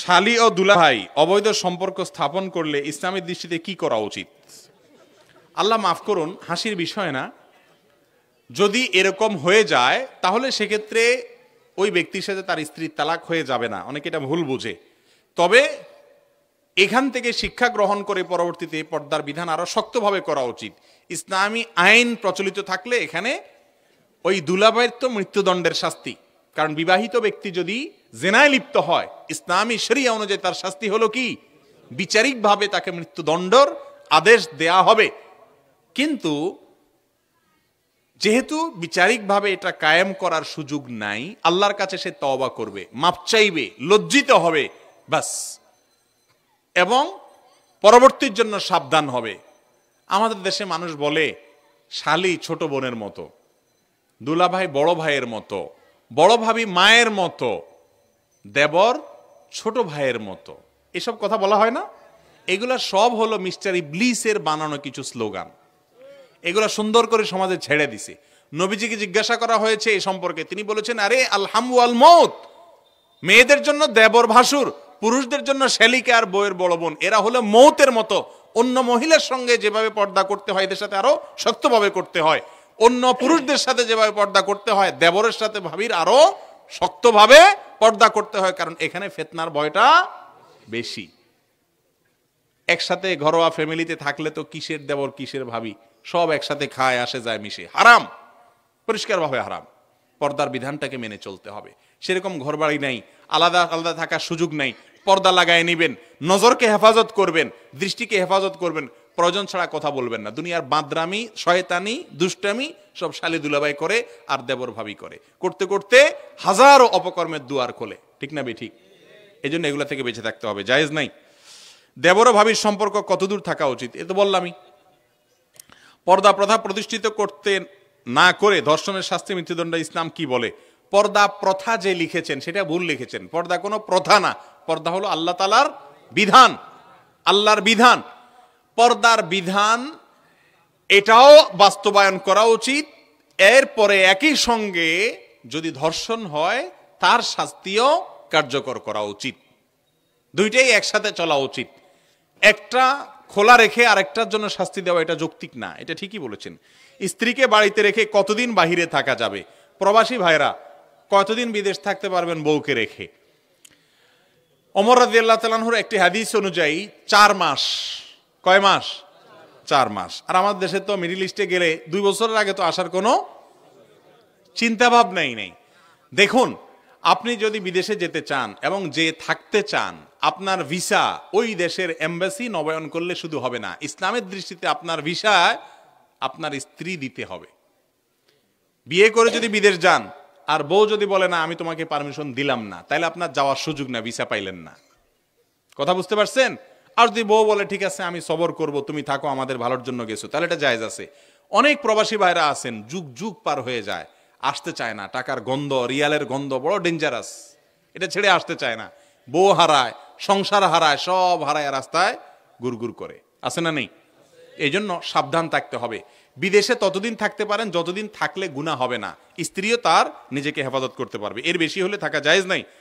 শালি ও দুলাভাই অবৈধ সম্পর্ক স্থাপন করলে ইসলামের দৃষ্টিতে কি করা উচিত আল্লাহ মাফ করুন হাসির বিষয় না যদি এরকম হয়ে যায় তাহলে সেক্ষেত্রে ওই ব্যক্তির সাথে তার স্ত্রীর তালাক হয়ে যাবে না অনেকে এটা ভুল বুঝে তবে এখান থেকে শিক্ষা গ্রহণ করে পরবর্তীতে পর্দার বিধান আরও শক্তভাবে করা উচিত ইসলামী আইন প্রচলিত থাকলে এখানে ওই দুলাভাইয়ের তো মৃত্যুদণ্ডের শাস্তি কারণ বিবাহিত ব্যক্তি যদি জেনায় লিপ্ত হয় ইসলামী শরিয়া অনুযায়ী তার শাস্তি হলো কি বিচারিকভাবে তাকে মৃত্যুদণ্ডর আদেশ দেয়া হবে কিন্তু যেহেতু বিচারিকভাবে এটা কায়েম করার সুযোগ নাই আল্লাহর কাছে সে তওবা করবে মাপ চাইবে লজ্জিত হবে বাস এবং পরবর্তীর জন্য সাবধান হবে আমাদের দেশে মানুষ বলে শালি ছোট বোনের মতো দুলাভাই বড় ভাইয়ের মতো বড় ভাবি মায়ের মতো দেবর ছোট ভাইয়ের মতো এসব কথা বলা হয় না এগুলা সব হলো মিস্টার ইবলিসের বানানো কিছু স্লোগান এগুলা সুন্দর করে সমাজে ছেড়ে দিছে নবীজিকে জিজ্ঞাসা করা হয়েছে এই সম্পর্কে তিনি বলেছেন আরে আলহামু আল মৌত মেয়েদের জন্য দেবর ভাসুর পুরুষদের জন্য শ্যালিকা আর বইয়ের বড় বোন এরা হলো মৌতের মতো অন্য মহিলার সঙ্গে যেভাবে পর্দা করতে হয় এদের সাথে আরো শক্তভাবে করতে হয় অন্য পুরুষদের সাথে যেভাবে পর্দা করতে হয় দেবরের সাথে ভাবির আরও শক্তভাবে পর্দা করতে হয় কারণ এখানে ফেতনার ভয়টা বেশি একসাথে ঘরোয়া ফ্যামিলিতে থাকলে তো কিসের দেবর কিসের ভাবি সব একসাথে খায় আসে যায় মিশে হারাম পরিষ্কারভাবে হারাম পর্দার বিধানটাকে মেনে চলতে হবে সেরকম ঘরবাড়ি নাই আলাদা আলাদা থাকার সুযোগ নাই পর্দা লাগায় নিবেন নজরকে হেফাজত করবেন দৃষ্টিকে হেফাজত করবেন প্রয়োজন ছাড়া কথা বলবেন না দুনিয়ার বাঁদরামি শয়তানি দুষ্টামি সব শালি দুলাবাই করে আর দেবর ভাবি করে করতে করতে হাজারো অপকর্মের দুয়ার খোলে ঠিক না বে ঠিক এই জন্য এগুলো থেকে বেঁচে থাকতে হবে জায়েজ নাই দেবর ভাবির সম্পর্ক কতদূর থাকা উচিত এ তো বললামই পর্দা প্রথা প্রতিষ্ঠিত করতে না করে ধর্ষণের শাস্তি মৃত্যুদণ্ড ইসলাম কি বলে পর্দা প্রথা যে লিখেছেন সেটা ভুল লিখেছেন পর্দা কোনো প্রথা না পর্দা হলো আল্লাহ তালার বিধান আল্লাহর বিধান পর্দার বিধান এটাও বাস্তবায়ন করা উচিত এরপরে একই সঙ্গে যদি ধর্ষণ হয় তার শাস্তিও কার্যকর করা উচিত দুইটাই একসাথে চলা উচিত একটা খোলা রেখে আরেকটার জন্য শাস্তি দেওয়া এটা যৌক্তিক না এটা ঠিকই বলেছেন স্ত্রীকে বাড়িতে রেখে কতদিন বাহিরে থাকা যাবে প্রবাসী ভাইরা কতদিন বিদেশ থাকতে পারবেন বউকে রেখে অমর রাজিয়াল্লাহ তালাহুর একটি হাদিস অনুযায়ী চার মাস কয় মাস চার মাস আর আমাদের দেশে তো মিডিল ইস্টে গেলে দুই বছরের আগে তো আসার কোনো চিন্তাভাব নেই নেই দেখুন আপনি যদি বিদেশে যেতে চান এবং যে থাকতে চান আপনার ভিসা ওই দেশের এম্বাসি নবায়ন করলে শুধু হবে না ইসলামের দৃষ্টিতে আপনার ভিসায় আপনার স্ত্রী দিতে হবে বিয়ে করে যদি বিদেশ যান আর বউ যদি বলে না আমি তোমাকে পারমিশন দিলাম না তাহলে আপনার যাওয়ার সুযোগ না ভিসা পাইলেন না কথা বুঝতে পারছেন আর যদি বউ বলে ঠিক আছে আমি সবর করব তুমি থাকো আমাদের ভালোর জন্য গেছো তাহলে এটা জায়জ আছে অনেক প্রবাসী ভাইরা আছেন যুগ যুগ পার হয়ে যায় আসতে চায় না টাকার গন্ধ রিয়ালের গন্ধ বড় ডেঞ্জারাস এটা ছেড়ে আসতে চায় না বউ হারায় সংসার হারায় সব হারায় রাস্তায় গুরগুর করে আছে না নেই এই জন্য সাবধান থাকতে হবে বিদেশে ততদিন থাকতে পারেন যতদিন থাকলে গুণা হবে না স্ত্রীও তার নিজেকে হেফাজত করতে পারবে এর বেশি হলে থাকা জায়েজ নাই